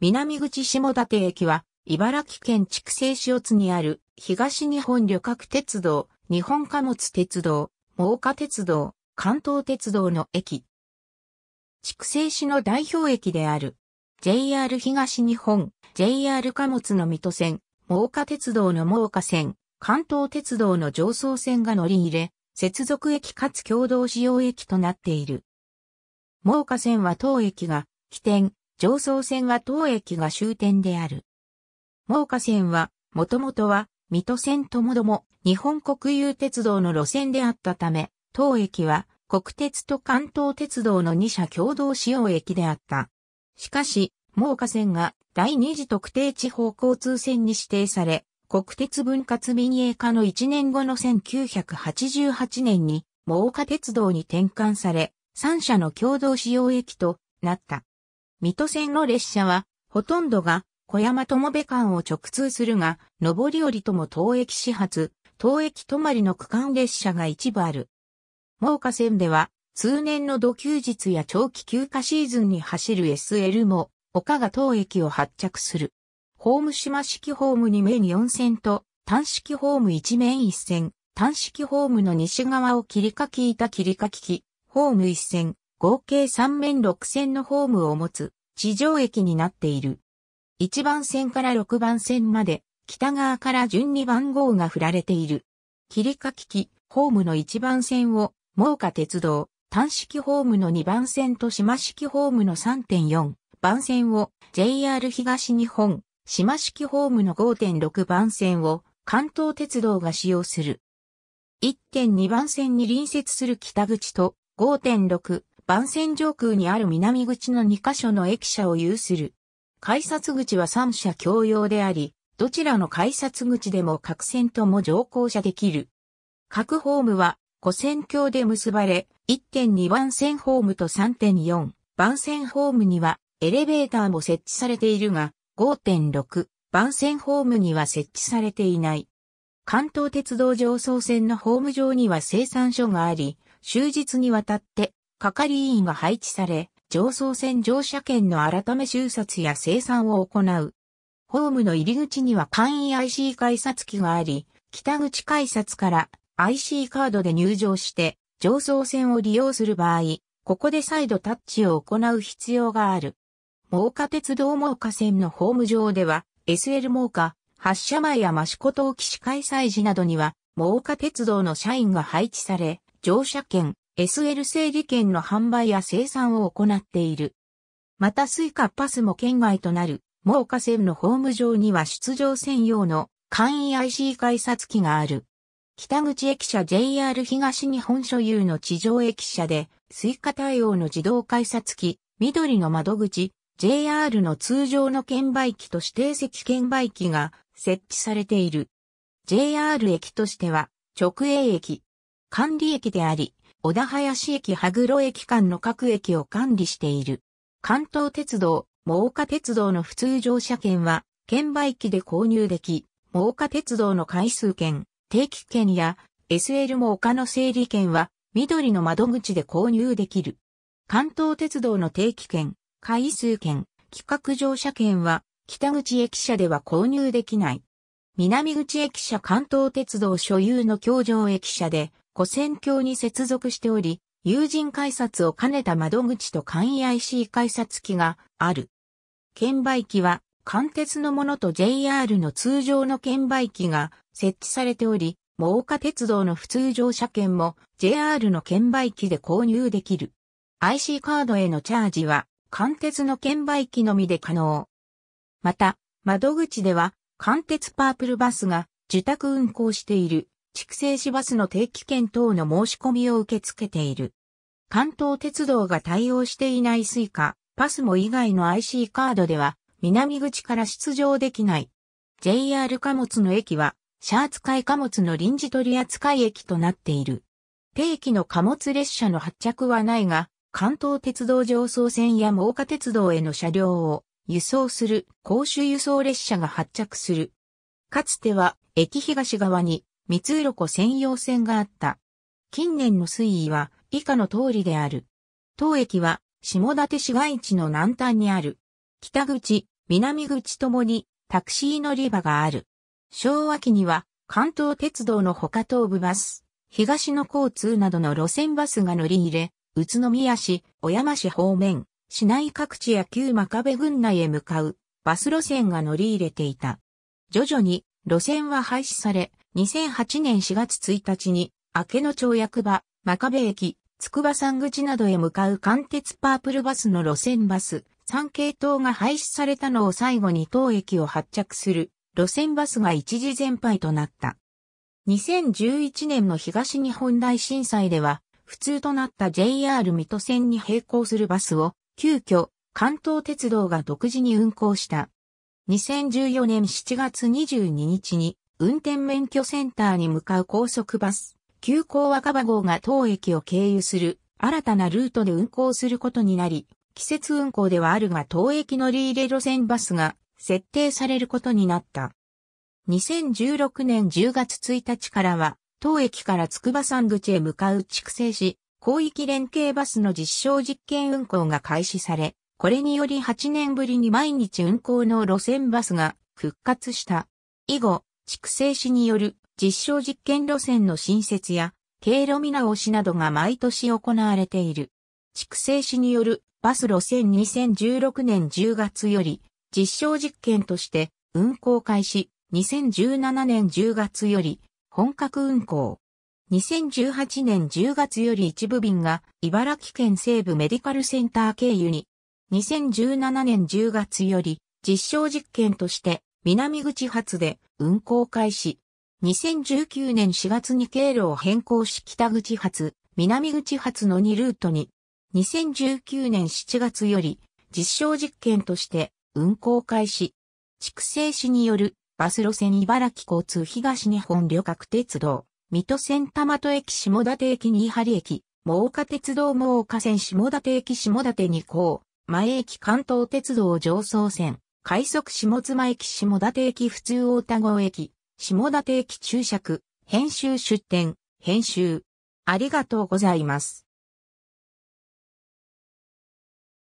南口下館駅は、茨城県筑西市四津にある東日本旅客鉄道、日本貨物鉄道、真岡鉄道、関東鉄道の駅。筑西市の代表駅である JR 東日本、JR 貨物の水戸線、真岡鉄道の真岡線、関東鉄道の上層線が乗り入れ、接続駅かつ共同使用駅となっている。真岡線は当駅が起点、上層線は当駅が終点である。猛火線は、もともとは、水戸線ともども、日本国有鉄道の路線であったため、当駅は、国鉄と関東鉄道の2社共同使用駅であった。しかし、猛火線が第二次特定地方交通線に指定され、国鉄分割民営化の1年後の1988年に、猛火鉄道に転換され、3社の共同使用駅となった。水戸線の列車は、ほとんどが小山友部間を直通するが、上り降りとも当駅始発、当駅止まりの区間列車が一部ある。真岡線では、通年の土休日や長期休暇シーズンに走る SL も、岡が当駅を発着する。ホーム島式ホーム2面4線と、単式ホーム1面1線、単式ホームの西側を切りかき板切りかき機、ホーム1線、合計3面6線のホームを持つ。地上駅になっている。1番線から6番線まで、北側から順に番号が振られている。切りかき機、ホームの1番線を、猛火鉄道、単式ホームの2番線と島式ホームの3.4番線を、JR 東日本、島式ホームの5.6番線を、関東鉄道が使用する。1.2番線に隣接する北口と5.6番線上空にある南口の2カ所の駅舎を有する。改札口は3社共用であり、どちらの改札口でも各線とも乗降車できる。各ホームは5線橋で結ばれ、1.2番線ホームと3.4番線ホームにはエレベーターも設置されているが、5.6番線ホームには設置されていない。関東鉄道上層線のホーム上には生産所があり、終日にわたって係員が配置され、上層線乗車券の改め収札や生産を行う。ホームの入り口には簡易 IC 改札機があり、北口改札から IC カードで入場して、上層線を利用する場合、ここで再度タッチを行う必要がある。真岡鉄道真岡線のホーム上では、SL 真岡、発車前や益子東騎士開催時などには、真岡鉄道の社員が配置され、乗車券、SL 整理券の販売や生産を行っている。またスイカパスも県外となる、もう河線のホーム上には出場専用の簡易 IC 改札機がある。北口駅舎 JR 東日本所有の地上駅舎で、スイカ対応の自動改札機、緑の窓口、JR の通常の券売機と指定席券売機が設置されている。JR 駅としては、直営駅、管理駅であり、小田林駅羽黒駅間の各駅を管理している。関東鉄道、真岡鉄道の普通乗車券は、券売機で購入でき、真岡鉄道の回数券、定期券や SL も岡の整理券は、緑の窓口で購入できる。関東鉄道の定期券、回数券、企画乗車券は、北口駅舎では購入できない。南口駅舎関東鉄道所有の京上駅舎で、古戦橋に接続しており、友人改札を兼ねた窓口と簡易 IC 改札機がある。券売機は、貫鉄のものと JR の通常の券売機が設置されており、猛う鉄道の普通乗車券も JR の券売機で購入できる。IC カードへのチャージは、貫鉄の券売機のみで可能。また、窓口では、貫鉄パープルバスが受託運行している。筑生市バスの定期券等の申し込みを受け付けている。関東鉄道が対応していないスイカ、パスも以外の IC カードでは、南口から出場できない。JR 貨物の駅は、シャーツ海貨物の臨時取扱駅となっている。定期の貨物列車の発着はないが、関東鉄道上層線や猛岡鉄道への車両を輸送する公衆輸送列車が発着する。かつては駅東側に三通路専用線があった。近年の水位は以下の通りである。当駅は下館市街地の南端にある。北口、南口ともにタクシー乗り場がある。昭和期には関東鉄道の他東部バス、東の交通などの路線バスが乗り入れ、宇都宮市、小山市方面、市内各地や旧真壁郡内へ向かうバス路線が乗り入れていた。徐々に路線は廃止され、2008年4月1日に、明け町役場、真壁駅、筑波山口などへ向かう関鉄パープルバスの路線バス、3系統が廃止されたのを最後に当駅を発着する路線バスが一時全廃となった。2011年の東日本大震災では、普通となった JR 水戸線に並行するバスを、急遽、関東鉄道が独自に運行した。2014年7月22日に、運転免許センターに向かう高速バス、急行若葉号が当駅を経由する新たなルートで運行することになり、季節運行ではあるが当駅乗り入れ路線バスが設定されることになった。2016年10月1日からは、当駅から筑波山口へ向かう畜生市、広域連携バスの実証実験運行が開始され、これにより8年ぶりに毎日運行の路線バスが復活した。以後、畜生市による実証実験路線の新設や経路見直しなどが毎年行われている。畜生市によるバス路線2016年10月より実証実験として運行開始2017年10月より本格運行。2018年10月より一部便が茨城県西部メディカルセンター経由に、2017年10月より実証実験として南口発で運行開始。2019年4月に経路を変更し北口発、南口発の2ルートに、2019年7月より実証実験として運行開始。筑西市によるバス路線茨城交通東日本旅客鉄道、水戸線玉戸駅下館駅新張駅、猛岡鉄道猛岡線下館駅下館に行、前駅関東鉄道上層線、快速下妻駅下館駅普通大田郷駅、下館駅注釈、編集出店、編集。ありがとうございます。